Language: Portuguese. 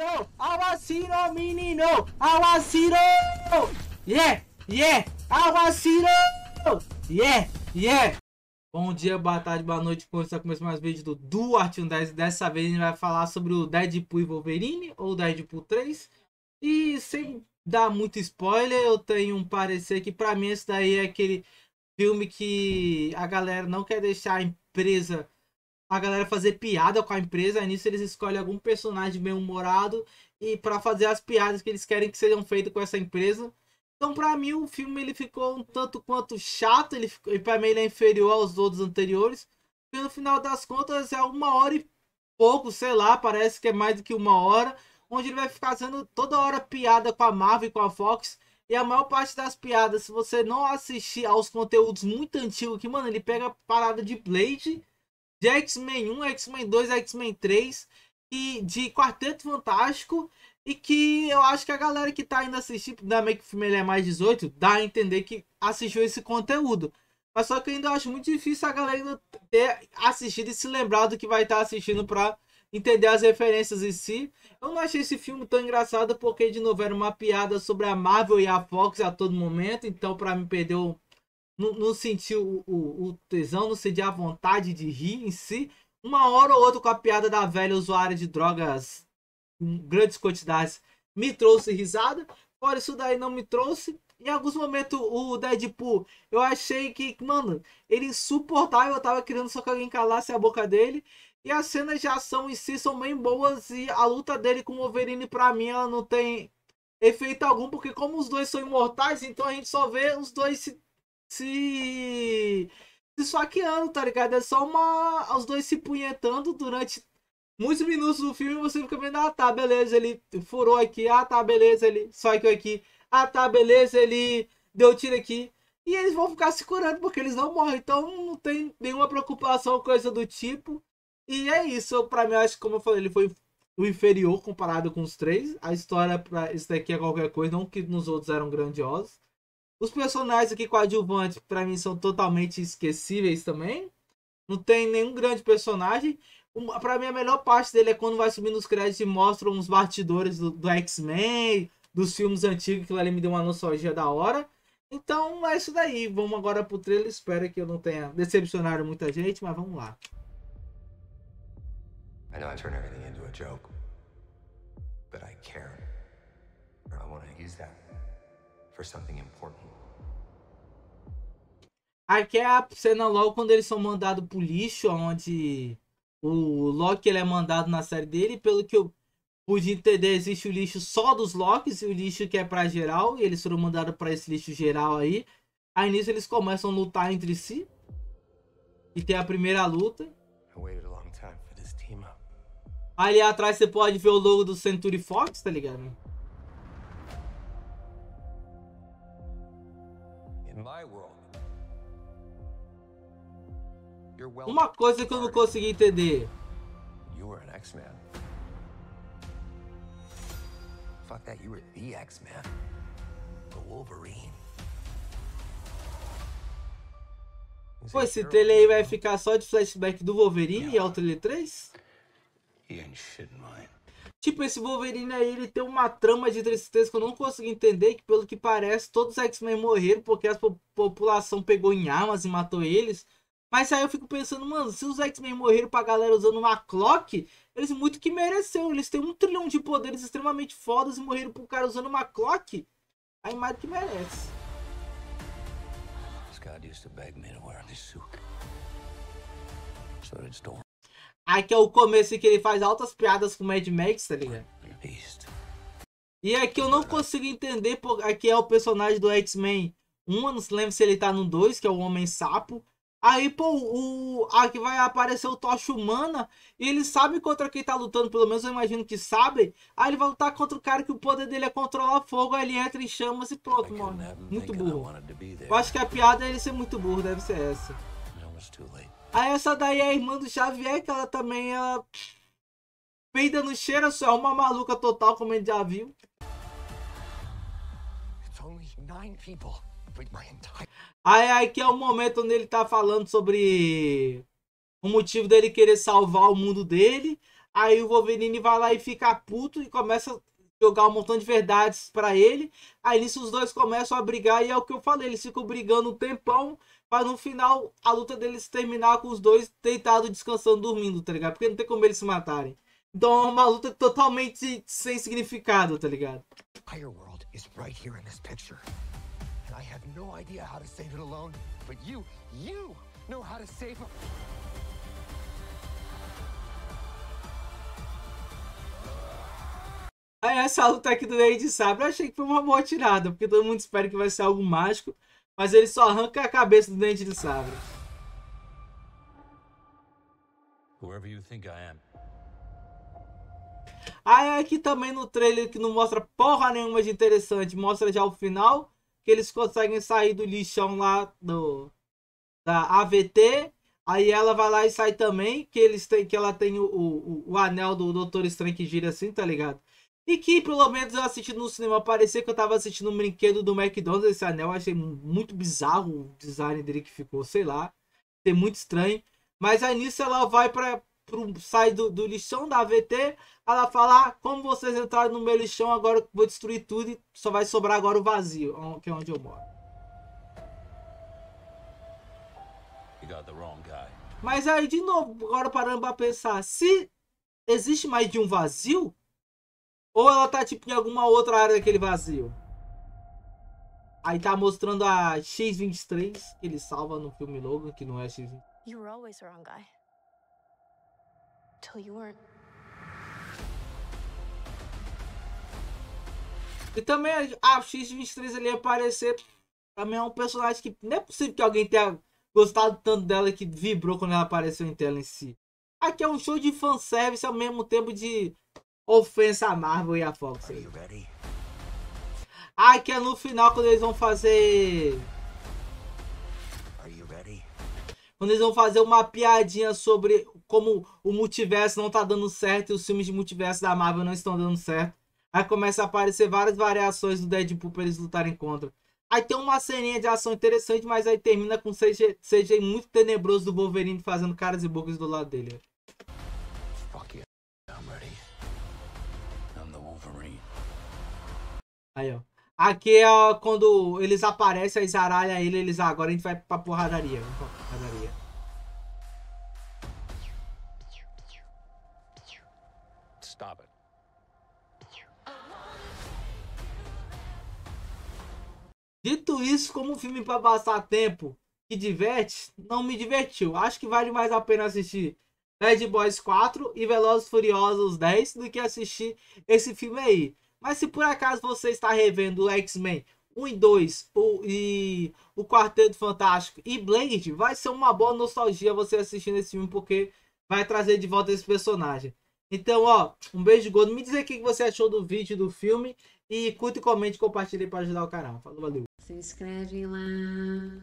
Awashiro! Awashiro, menino! Awashiro! Yeah! Yeah! Awashiro! Yeah! Yeah! Bom dia, boa tarde, boa noite. Está começando mais um vídeo do Duarte 10. Dessa vez a gente vai falar sobre o Deadpool e Wolverine, ou Deadpool 3. E sem dar muito spoiler, eu tenho um parecer que para mim esse daí é aquele filme que a galera não quer deixar a empresa a galera fazer piada com a empresa. Nisso eles escolhem algum personagem bem humorado e para fazer as piadas que eles querem que sejam feitas com essa empresa. Então, para mim, o filme ele ficou um tanto quanto chato, ele ficou, e para mim ele é inferior aos outros anteriores. no final das contas é uma hora e pouco, sei lá, parece que é mais do que uma hora, onde ele vai ficar fazendo toda hora piada com a Marvel e com a Fox. E a maior parte das piadas, se você não assistir aos conteúdos muito antigos, que, mano, ele pega a parada de Blade, de X-Men 1, X-Men 2, X-Men 3 e de Quarteto Fantástico. E que eu acho que a galera que tá ainda assistindo, da Make que filme ele é mais 18, dá a entender que assistiu esse conteúdo. Mas só que eu ainda acho muito difícil a galera ainda ter assistido e se lembrar do que vai estar tá assistindo para entender as referências em si. Eu não achei esse filme tão engraçado porque, de novo, era uma piada sobre a Marvel e a Fox a todo momento. Então, para mim, perdeu não, não sentiu o, o, tesão, não sentia a vontade de rir em si, uma hora ou outra com a piada da velha usuária de drogas em grandes quantidades me trouxe risada. Fora isso daí não me trouxe. Em alguns momentos o Deadpool, eu achei que, mano, ele é insuportável, eu tava querendo só que alguém calasse a boca dele. E as cenas de ação em si são bem boas e a luta dele com o Wolverine pra mim ela não tem efeito algum, porque como os dois são imortais, então a gente só vê os dois se se. se esfaqueando, tá ligado? É só uma. os dois se punhetando durante muitos minutos do filme você fica vendo, ah tá, beleza, ele furou aqui, ah tá, beleza, ele saqueou aqui, ah tá, beleza, ele deu tiro aqui. E eles vão ficar se curando porque eles não morrem, então não tem nenhuma preocupação, coisa do tipo. E é isso, pra mim, acho que como eu falei, ele foi o inferior comparado com os três. A história pra esse daqui é qualquer coisa, não que nos outros eram grandiosos. Os personagens aqui coadjuvantes, para mim, são totalmente esquecíveis também. Não tem nenhum grande personagem. Para mim, a melhor parte dele é quando vai subindo os créditos e mostram os bastidores do, do X-Men, dos filmes antigos, que ali me deu uma nostalgia da hora. Então é isso daí. Vamos agora pro trailer. Espero que eu não tenha decepcionado muita gente, mas vamos lá. I know I turn everything into a joke, but I care. I want to use that for something important. Aqui é a cena logo quando eles são mandados pro lixo, onde o Loki ele é mandado na série dele. Pelo que eu pude entender, existe o lixo só dos Locks e o lixo que é para geral. E eles foram mandados para esse lixo geral aí. Aí nisso eles começam a lutar entre si. E tem a primeira luta. ali atrás você pode ver o logo do Century Fox, tá ligado? Uma coisa que eu não consegui entender. You were an X-Man. Fuck that, you were the X-Man. The Wolverine. Pô, esse trailer aí vai ficar só de flashback do Wolverine e é o trailer 3? Tipo, esse Wolverine aí, ele tem uma trama de tristeza que eu não consigo entender, que pelo que parece, todos os X-Men morreram porque a população pegou em armas e matou eles. Mas aí eu fico pensando, mano, se os X-Men morreram pra galera usando uma clock, eles muito que mereceu Eles têm um trilhão de poderes extremamente fodas e morreram pro cara usando uma clock. Aí mais que merece. Aqui é o começo que ele faz altas piadas com o Mad Max, tá ligado? E aqui eu não consigo entender, porque aqui é o personagem do X-Men 1, não se lembra se ele tá no 2, que é o Homem Sapo. Aí, pô, o, aqui vai aparecer o Tocha Humana. E ele sabe contra quem tá lutando, pelo menos eu imagino que sabe. Aí ele vai lutar contra o cara que o poder dele é controlar fogo. Aí ele entra em chamas e pronto, mano. Muito burro. Eu acho que a piada é ele ser muito burro, deve ser essa. Aí essa daí é a irmã do Xavier, que ela também ela... É peida no cheiro, só é uma maluca total, como a gente já viu. It's only Aí aqui é o momento onde ele tá falando sobre o motivo dele querer salvar o mundo dele. Aí o Wolverine vai lá e fica puto e começa a jogar um montão de verdades para ele. Aí nisso os dois começam a brigar e é o que eu falei, eles ficam brigando um tempão Mas no final a luta deles terminar com os dois deitados, descansando, dormindo, tá ligado? Porque não tem como eles se matarem. Então é uma luta totalmente sem significado, tá ligado? Fireworld is right here in I have no idea how to save it alone, but you, you know how to save Essa luta aqui do Dente de Sabre, eu achei que foi uma boa tirada, porque todo mundo espera que vai ser algo mágico, mas ele só arranca a cabeça do Dente de Sabre. Whoever you think I am. Aí aqui também no trailer que não mostra porra nenhuma de interessante, mostra já o final que eles conseguem sair do lixão lá do, da AVT. Aí ela vai lá e sai também, que eles têm, que ela tem o, o, o anel do Doutor Estranho que gira assim, tá ligado? E que pelo menos eu assisti no cinema, parecia que eu tava assistindo um brinquedo do McDonald's, esse anel, achei muito bizarro o design dele que ficou, sei lá, tem muito estranho. Mas aí nisso ela vai para pro, sai do, do lixão da AVT, ela fala, ah, como vocês entraram no meu lixão, agora vou destruir tudo e só vai sobrar agora o vazio, que é onde eu moro. Mas aí, de novo, agora parando pra pensar, se existe mais de um vazio, ou ela tá tipo em alguma outra área daquele vazio? Aí tá mostrando a X23, que ele salva no filme Logan, que não é X23. You're always wrong, guy till you weren't. E também a ah, X-23 ali aparecer também é um personagem que não é possível que alguém tenha gostado tanto dela que vibrou quando ela apareceu em tela em si. Aqui é um show de fanservice ao mesmo tempo de ofensa à Marvel e à Fox. Aqui é no final quando eles vão fazer quando eles vão fazer uma piadinha sobre como o multiverso não tá dando certo e os filmes de multiverso da Marvel não estão dando certo. Aí começa a aparecer várias variações do Deadpool pra eles lutarem contra. Aí tem uma ceninha de ação interessante, mas aí termina com CG, CG muito tenebroso do Wolverine fazendo caras e bocas do lado dele. Fuck I'm ready. I'm the Wolverine. Aí, ó. Aqui é quando eles aparecem, a aralham ele, eles... Ah, agora a gente vai pra porradaria. Vamos pra porradaria. Stop it. Dito isso, como um filme para passar tempo que diverte, não me divertiu. Acho que vale mais a pena assistir Bad Boys 4 e Velozes Furiosos 10 do que assistir esse filme aí. Mas se por acaso você está revendo o X-Men 1 e 2 o, e o Quarteto Fantástico e Blade, vai ser uma boa nostalgia você assistindo esse filme, porque vai trazer de volta esse personagem. Então, ó, um beijo gordo. Me diz aqui o que você achou do vídeo, do filme. E curte, comente, compartilhe para ajudar o canal. Falou, valeu. Se inscreve lá.